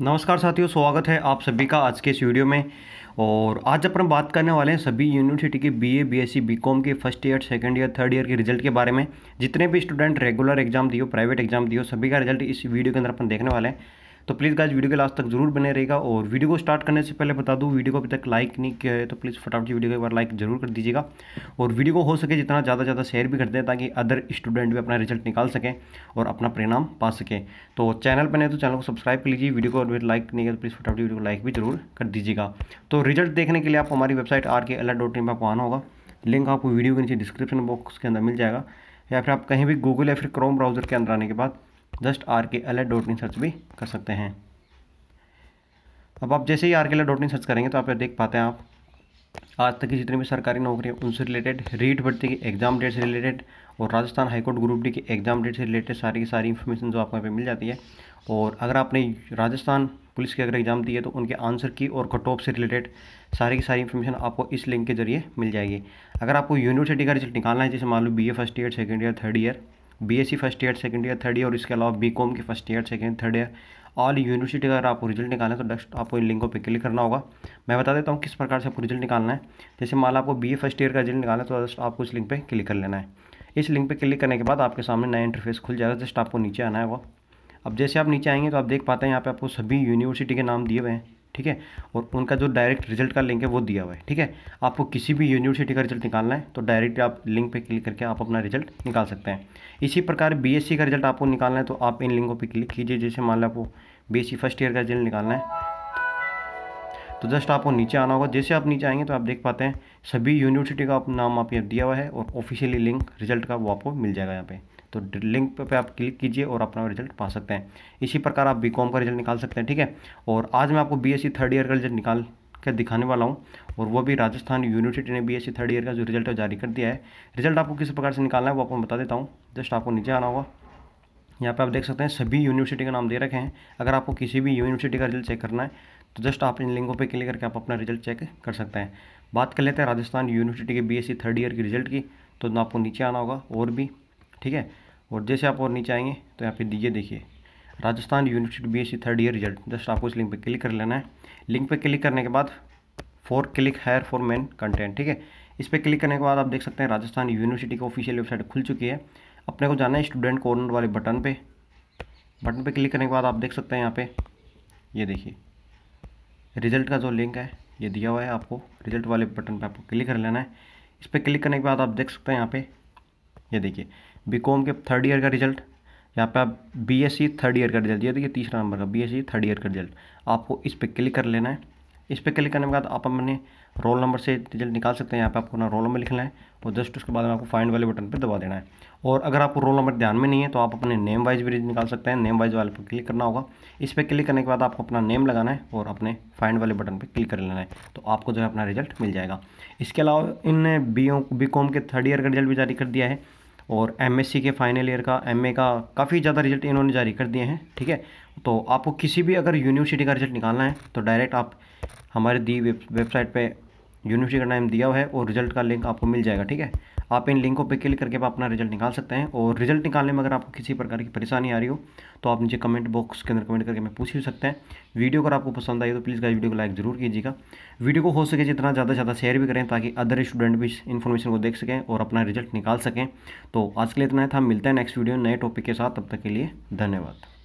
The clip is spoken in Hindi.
नमस्कार साथियों स्वागत है आप सभी का आज के इस वीडियो में और आज अपन बात करने वाले हैं सभी यूनिवर्सिटी के बीए, बीएससी, बीकॉम के first year second year third year के रिजल्ट के बारे में जितने भी स्टूडेंट रेगुलर एग्जाम दियो प्राइवेट एग्जाम दियो सभी का रिजल्ट इस वीडियो के अंदर अपन देखने वाले हैं तो प्लीज़ गाइज वीडियो के लास्ट तक जरूर बने रहेगा और वीडियो को स्टार्ट करने से पहले बता दूँ वीडियो को अभी तक लाइक नहीं किया है तो प्लीज़ फटाफट वीडियो को एक बार लाइक जरूर कर दीजिएगा और वीडियो को हो सके जितना ज़्यादा ज़्यादा शेयर भी कर दें ताकि अदर स्टूडेंट भी अपना रिजल्ट निकाल सकें और अपना परिणाम पा सकें तो चैनल पर नहीं तो चैनल को सब्सक्राइब कर लीजिए वीडियो को लाइक नहीं किया तो प्लीज़ फटाफट वीडियो को लाइक भी जरूर कर दीजिएगा तो रिजल्ट देखने के लिए आप हमारी website R K alert dot in पर आना होगा लिंक आपको वीडियो के नीचे डिस्क्रिप्शन बॉक्स के अंदर मिल जाएगा या फिर आप कहीं भी गूगल या फिर क्रोम ब्राउज़र के अंदर आने के बाद just R K L dot in search भी कर सकते हैं अब आप जैसे ही R K L dot in search करेंगे तो आप देख पाते हैं आप आज तक की जितनी भी सरकारी नौकरियाँ उनसे रिलेटेड रीट भर्ती के एग्जाम डेट से रिलेटेड और राजस्थान हाईकोर्ट ग्रुप डी के एग्जाम डेट से रिलेटेड सारी की सारी इन्फॉर्मेशन जो आपको यहाँ पे मिल जाती है और अगर आपने राजस्थान पुलिस के अगर एग्ज़ाम दिए तो उनके आंसर की और कटॉप से रिलेटेड सारी की सारी इन्फॉर्मेशन आपको इस लिंक के जरिए मिल जाएगी अगर आपको यूनिवर्सिटी का रिजल्ट निकालना है जैसे मान लो B A first year second year third year BSc first year second year third year और इसके अलावा बीकॉम के first year second third year all university का अगर आपको रिजल्ट निकालें तो डस्ट आपको इन लिंकों पर क्लिक करना होगा मैं बता देता हूँ किस प्रकार से आपको रिजल्ट निकालना है जैसे मान लो आपको बी फर्स्ट ईयर का रिजल्ट निकालना है तो जस्ट आपको इस लिंक पर क्लिक कर लेना है इस लिंक पर क्लिक करने के बाद आपके सामने नया इंटरफेस खुल जाएगा जस्ट आपको नीचे आना है वो अब जैसे आप नीचे आएंगे तो आप देख पाते हैं यहाँ पे आपको सभी यूनिवर्सिटी के नाम दिए हुए हैं ठीक है और उनका जो डायरेक्ट रिजल्ट का लिंक है वो दिया हुआ है ठीक है आपको किसी भी यूनिवर्सिटी का रिजल्ट निकालना है तो डायरेक्ट आप लिंक पे क्लिक करके आप अपना रिजल्ट निकाल सकते हैं इसी प्रकार बीएससी का रिजल्ट आपको निकालना है तो आप इन लिंकों पे क्लिक कीजिए जैसे मान लो आपको बी फर्स्ट ईयर का रिजल्ट निकालना है तो जस्ट आपको नीचे आना होगा जैसे आप नीचे आएंगे तो आप देख पाते हैं सभी यूनिवर्सिटी का नाम आप दिया हुआ है और ऑफिशियली लिंक रिजल्ट का वो आपको मिल जाएगा यहाँ पर तो लिंक पे आप क्लिक कीजिए और अपना रिजल्ट पा सकते हैं इसी प्रकार आप बी का रिजल्ट निकाल सकते हैं ठीक है और आज मैं आपको बी थर्ड ईयर का रिजल्ट निकाल के दिखाने वाला हूँ और वो भी राजस्थान यूनिवर्सिटी ने बी एस थर्ड ईयर का जो रिजल्ट जारी कर दिया है रिजल्ट आपको किस प्रकार से निकालना है वो आपको बता देता हूँ जस्ट आपको नीचे आना होगा यहाँ पे आप देख सकते हैं सभी यूनिवर्सिटी का नाम दे रखे हैं अगर आपको किसी भी यूनिवर्सिटी का रिजल्ट चेक करना है तो जस्ट आप इन लिंकों पर क्लिक करके आप अपना रिजल्ट चेक कर सकते हैं बात कर लेते हैं राजस्थान यूनिवर्सिटी के बी थर्ड ईयर के रिजल्ट की तो आपको नीचे आना होगा और भी ठीक है और जैसे आप और नीचे आएंगे तो यहाँ पे दीजिए देखिए Rajasthan university BSc third year result just आपको इस लिंक पे क्लिक कर लेना है लिंक पे क्लिक करने के बाद for click here for main content ठीक है इस पर क्लिक करने के बाद आप देख सकते हैं राजस्थान यूनिवर्सिटी की ऑफिशियल वेबसाइट खुल चुकी है अपने को जाना है स्टूडेंट कॉर्नर वाले बटन पर बटन पर क्लिक करने के बाद आप देख सकते हैं यहाँ पर ये देखिए रिजल्ट का जो लिंक है ये दिया हुआ है आपको रिजल्ट वाले बटन पर आपको क्लिक कर लेना है इस पर क्लिक करने के बाद आप देख सकते हैं यहाँ पे ये देखिए बी कॉम के थर्ड ईयर का रिजल्ट यहाँ पे आप B S C third year का रिजल्ट ये देखिए तीसरा नंबर का B S C third year का रिजल्ट आपको इस पर क्लिक कर लेना है इस पर क्लिक करने के बाद आप अपने रोल नंबर से रिजल्ट निकाल सकते हैं यहाँ पे आपको अपना रोल नंबर लिखना है और जस्ट उसके बाद आपको फाइंड वाले बटन पर दबा देना है और अगर आपको रोल नंबर ध्यान में नहीं है तो आप अपने नेम वाइज भी निकाल सकते हैं नेम वाइज वाले पर क्लिक करना होगा इस पर क्लिक करने के बाद आपको अपना नेम लगाना है और अपने फाइंड वाले बटन पर क्लिक कर लेना है तो आपको जो है अपना रिजल्ट मिल जाएगा इसके अलावा इन बी बी कॉम के थर्ड ईयर का रिजल्ट भी जारी कर दिया है और एमएससी के फाइनल ईयर का एमए का काफ़ी ज़्यादा रिजल्ट इन्होंने जारी कर दिए हैं ठीक है तो आपको किसी भी अगर यूनिवर्सिटी का रिजल्ट निकालना है तो डायरेक्ट आप हमारे दी वेबसाइट पे यूनिवर्सिटी का नाम दिया हुआ है और रिजल्ट का लिंक आपको मिल जाएगा ठीक है आप इन लिंकों पर क्लिक करके आप अपना रिजल्ट निकाल सकते हैं और रिजल्ट निकालने में अगर आपको किसी प्रकार की परेशानी आ रही हो तो आप नीचे कमेंट बॉक्स के अंदर कमेंट करके मैं पूछ भी सकते हैं वीडियो अगर आपको पसंद आई तो प्लीज़ गाइस वीडियो को लाइक जरूर कीजिएगा वीडियो को हो सके जितना ज़्यादा से ज़्यादा शेयर भी करें ताकि अदर स्टूडेंट भी इस इन्फॉर्मेशन को देख सकें और अपना रिजल्ट निकाल सकें तो आज के लिए इतना था मिलता है नेक्स्ट वीडियो नए टॉपिक के साथ तब तक के लिए धन्यवाद